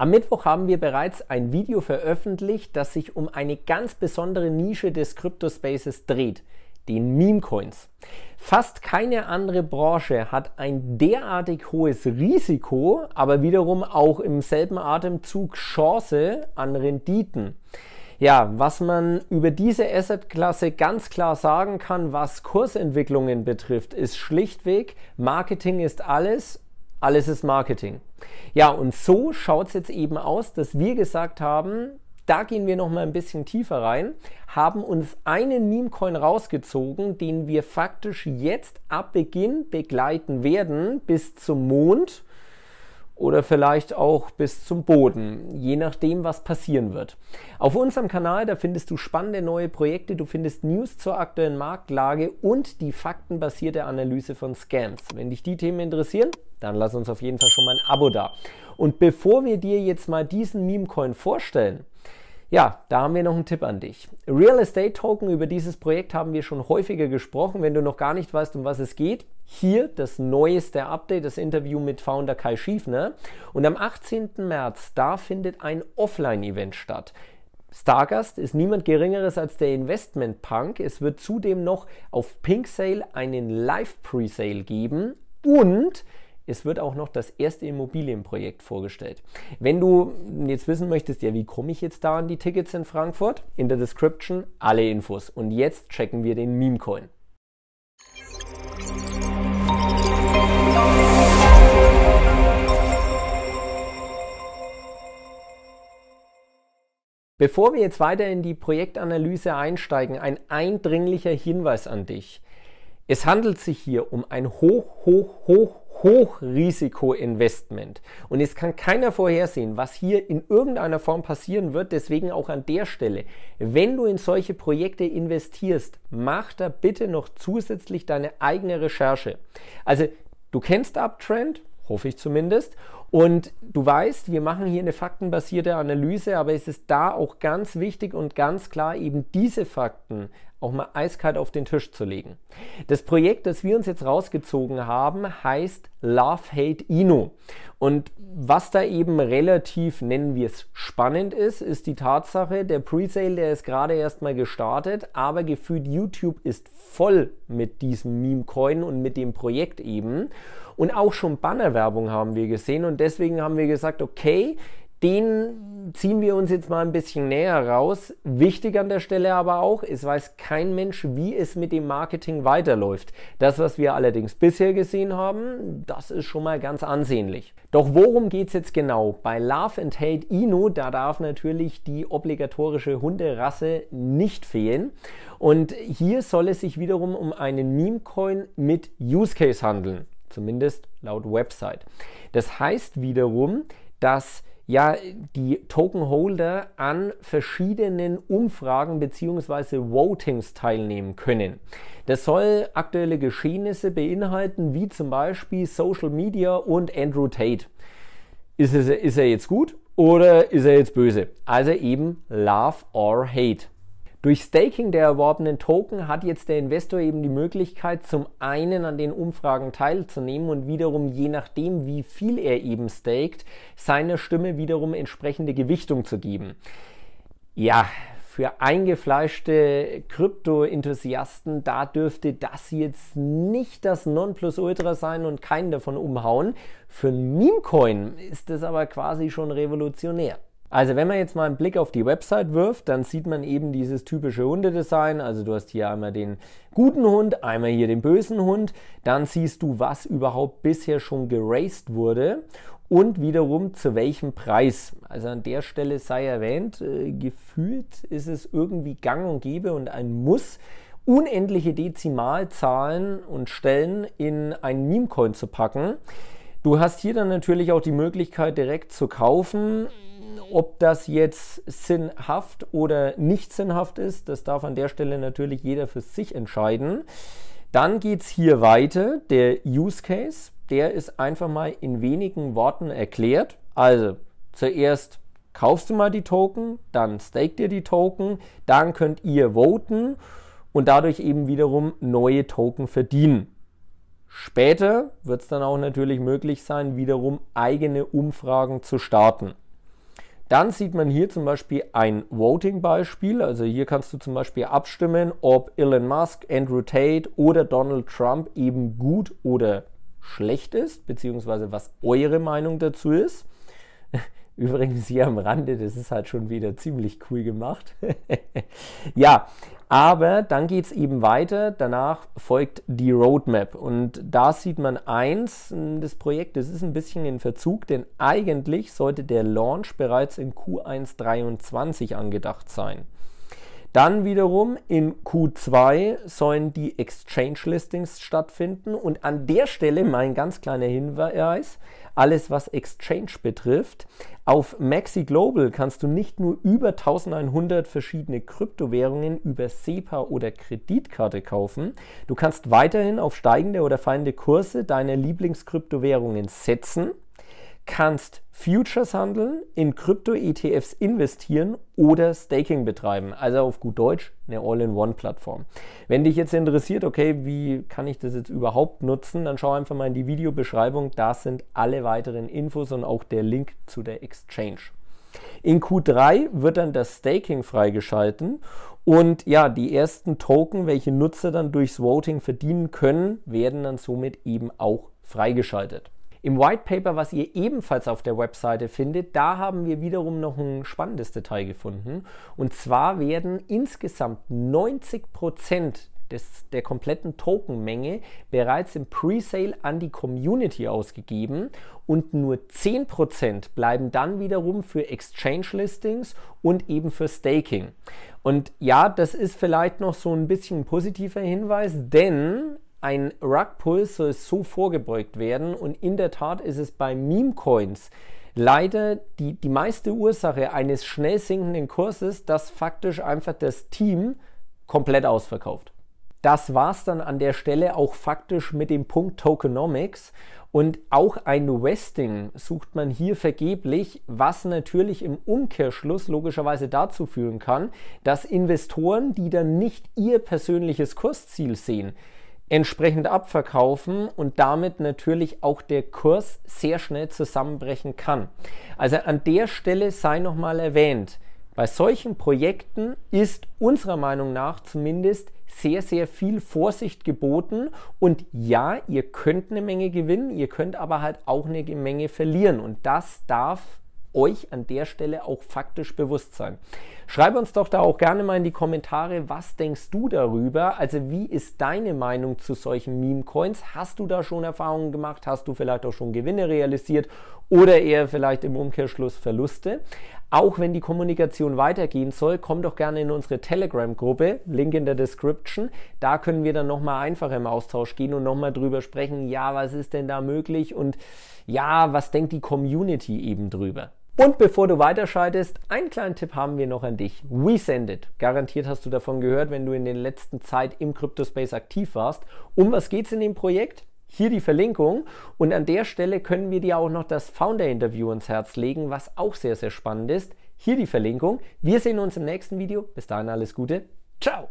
Am Mittwoch haben wir bereits ein Video veröffentlicht, das sich um eine ganz besondere Nische des Crypto-Spaces dreht, den Meme-Coins. Fast keine andere Branche hat ein derartig hohes Risiko, aber wiederum auch im selben Atemzug Chance an Renditen. Ja, was man über diese Asset-Klasse ganz klar sagen kann, was Kursentwicklungen betrifft, ist schlichtweg, Marketing ist alles alles ist Marketing. Ja, und so schaut es jetzt eben aus, dass wir gesagt haben, da gehen wir noch mal ein bisschen tiefer rein, haben uns einen Meme-Coin rausgezogen, den wir faktisch jetzt ab Beginn begleiten werden bis zum Mond oder vielleicht auch bis zum Boden, je nachdem, was passieren wird. Auf unserem Kanal, da findest du spannende neue Projekte, du findest News zur aktuellen Marktlage und die faktenbasierte Analyse von Scams. Wenn dich die Themen interessieren, dann lass uns auf jeden Fall schon mal ein Abo da. Und bevor wir dir jetzt mal diesen Memecoin vorstellen, ja, da haben wir noch einen Tipp an dich. Real Estate Token, über dieses Projekt haben wir schon häufiger gesprochen. Wenn du noch gar nicht weißt, um was es geht, hier das neueste Update, das Interview mit Founder Kai Schiefner. Und am 18. März, da findet ein Offline-Event statt. Stargast ist niemand Geringeres als der Investment Punk. Es wird zudem noch auf Pink Sale einen Live-Presale geben und es wird auch noch das erste Immobilienprojekt vorgestellt. Wenn du jetzt wissen möchtest, ja, wie komme ich jetzt da an die Tickets in Frankfurt? In der Description alle Infos. Und jetzt checken wir den Meme-Coin. Bevor wir jetzt weiter in die Projektanalyse einsteigen, ein eindringlicher Hinweis an dich. Es handelt sich hier um ein hoch, hoch, hoch, Hochrisikoinvestment. Und es kann keiner vorhersehen, was hier in irgendeiner Form passieren wird. Deswegen auch an der Stelle, wenn du in solche Projekte investierst, mach da bitte noch zusätzlich deine eigene Recherche. Also du kennst Uptrend, hoffe ich zumindest. Und du weißt, wir machen hier eine faktenbasierte Analyse, aber es ist da auch ganz wichtig und ganz klar, eben diese Fakten auch mal eiskalt auf den Tisch zu legen. Das Projekt, das wir uns jetzt rausgezogen haben, heißt Love Hate Ino. Und was da eben relativ, nennen wir es, spannend ist, ist die Tatsache, der Presale, der ist gerade erst mal gestartet, aber gefühlt YouTube ist voll mit diesem Meme-Coin und mit dem Projekt eben. Und auch schon Bannerwerbung haben wir gesehen und deswegen haben wir gesagt, okay, den ziehen wir uns jetzt mal ein bisschen näher raus. Wichtig an der Stelle aber auch, es weiß kein Mensch, wie es mit dem Marketing weiterläuft. Das, was wir allerdings bisher gesehen haben, das ist schon mal ganz ansehnlich. Doch worum geht es jetzt genau? Bei Love and Hate Inu, da darf natürlich die obligatorische Hunderasse nicht fehlen. Und hier soll es sich wiederum um einen Meme-Coin mit Use Case handeln. Zumindest laut Website. Das heißt wiederum, dass ja die Tokenholder an verschiedenen Umfragen bzw. Votings teilnehmen können. Das soll aktuelle Geschehnisse beinhalten, wie zum Beispiel Social Media und Andrew Tate. Ist, es, ist er jetzt gut oder ist er jetzt böse? Also eben Love or Hate. Durch Staking der erworbenen Token hat jetzt der Investor eben die Möglichkeit, zum einen an den Umfragen teilzunehmen und wiederum je nachdem, wie viel er eben staked, seiner Stimme wiederum entsprechende Gewichtung zu geben. Ja, für eingefleischte Krypto-Enthusiasten, da dürfte das jetzt nicht das Nonplusultra sein und keinen davon umhauen. Für einen Memecoin ist das aber quasi schon revolutionär. Also wenn man jetzt mal einen Blick auf die Website wirft, dann sieht man eben dieses typische Hundedesign. Also du hast hier einmal den guten Hund, einmal hier den bösen Hund. Dann siehst du, was überhaupt bisher schon geraced wurde und wiederum zu welchem Preis. Also an der Stelle sei erwähnt, äh, gefühlt ist es irgendwie gang und gäbe und ein Muss, unendliche Dezimalzahlen und Stellen in einen Meme-Coin zu packen. Du hast hier dann natürlich auch die Möglichkeit direkt zu kaufen ob das jetzt sinnhaft oder nicht sinnhaft ist, das darf an der Stelle natürlich jeder für sich entscheiden. Dann geht es hier weiter. Der Use Case, der ist einfach mal in wenigen Worten erklärt. Also zuerst kaufst du mal die Token, dann staked dir die Token, dann könnt ihr voten und dadurch eben wiederum neue Token verdienen. Später wird es dann auch natürlich möglich sein, wiederum eigene Umfragen zu starten. Dann sieht man hier zum Beispiel ein Voting-Beispiel. Also hier kannst du zum Beispiel abstimmen, ob Elon Musk, Andrew Tate oder Donald Trump eben gut oder schlecht ist, beziehungsweise was eure Meinung dazu ist. Übrigens hier am Rande, das ist halt schon wieder ziemlich cool gemacht. ja, aber dann geht es eben weiter. Danach folgt die Roadmap. Und da sieht man eins, das Projekt, das ist ein bisschen in Verzug, denn eigentlich sollte der Launch bereits in Q1 23 angedacht sein. Dann wiederum in Q2 sollen die Exchange Listings stattfinden und an der Stelle mein ganz kleiner Hinweis, alles was Exchange betrifft, auf Maxi Global kannst du nicht nur über 1100 verschiedene Kryptowährungen über SEPA oder Kreditkarte kaufen, du kannst weiterhin auf steigende oder fallende Kurse deiner Lieblingskryptowährungen setzen kannst Futures handeln, in Krypto-ETFs investieren oder Staking betreiben. Also auf gut Deutsch eine All-in-One-Plattform. Wenn dich jetzt interessiert, okay, wie kann ich das jetzt überhaupt nutzen, dann schau einfach mal in die Videobeschreibung. Da sind alle weiteren Infos und auch der Link zu der Exchange. In Q3 wird dann das Staking freigeschalten und ja, die ersten Token, welche Nutzer dann durchs Voting verdienen können, werden dann somit eben auch freigeschaltet. Im White Paper, was ihr ebenfalls auf der Webseite findet, da haben wir wiederum noch ein spannendes Detail gefunden. Und zwar werden insgesamt 90 Prozent des, der kompletten Tokenmenge bereits im Presale an die Community ausgegeben und nur 10% bleiben dann wiederum für Exchange Listings und eben für Staking. Und ja, das ist vielleicht noch so ein bisschen ein positiver Hinweis, denn ein Rugpull soll so vorgebeugt werden und in der Tat ist es bei Meme-Coins leider die, die meiste Ursache eines schnell sinkenden Kurses, dass faktisch einfach das Team komplett ausverkauft. Das war's dann an der Stelle auch faktisch mit dem Punkt Tokenomics. Und auch ein Westing sucht man hier vergeblich, was natürlich im Umkehrschluss logischerweise dazu führen kann, dass Investoren, die dann nicht ihr persönliches Kursziel sehen, entsprechend abverkaufen und damit natürlich auch der Kurs sehr schnell zusammenbrechen kann. Also an der Stelle sei nochmal erwähnt, bei solchen Projekten ist unserer Meinung nach zumindest sehr, sehr viel Vorsicht geboten. Und ja, ihr könnt eine Menge gewinnen, ihr könnt aber halt auch eine Menge verlieren. Und das darf euch an der Stelle auch faktisch bewusst sein. Schreibe uns doch da auch gerne mal in die Kommentare, was denkst du darüber? Also wie ist deine Meinung zu solchen Meme-Coins? Hast du da schon Erfahrungen gemacht? Hast du vielleicht auch schon Gewinne realisiert oder eher vielleicht im Umkehrschluss Verluste? Auch wenn die Kommunikation weitergehen soll, komm doch gerne in unsere Telegram-Gruppe, Link in der Description. Da können wir dann nochmal einfach im Austausch gehen und nochmal drüber sprechen, ja, was ist denn da möglich und ja, was denkt die Community eben drüber? Und bevor du weiterschaltest, einen kleinen Tipp haben wir noch an dich. WeSendit. Garantiert hast du davon gehört, wenn du in der letzten Zeit im Cryptospace aktiv warst. Um was geht es in dem Projekt? Hier die Verlinkung. Und an der Stelle können wir dir auch noch das Founder-Interview ans Herz legen, was auch sehr, sehr spannend ist. Hier die Verlinkung. Wir sehen uns im nächsten Video. Bis dahin alles Gute. Ciao!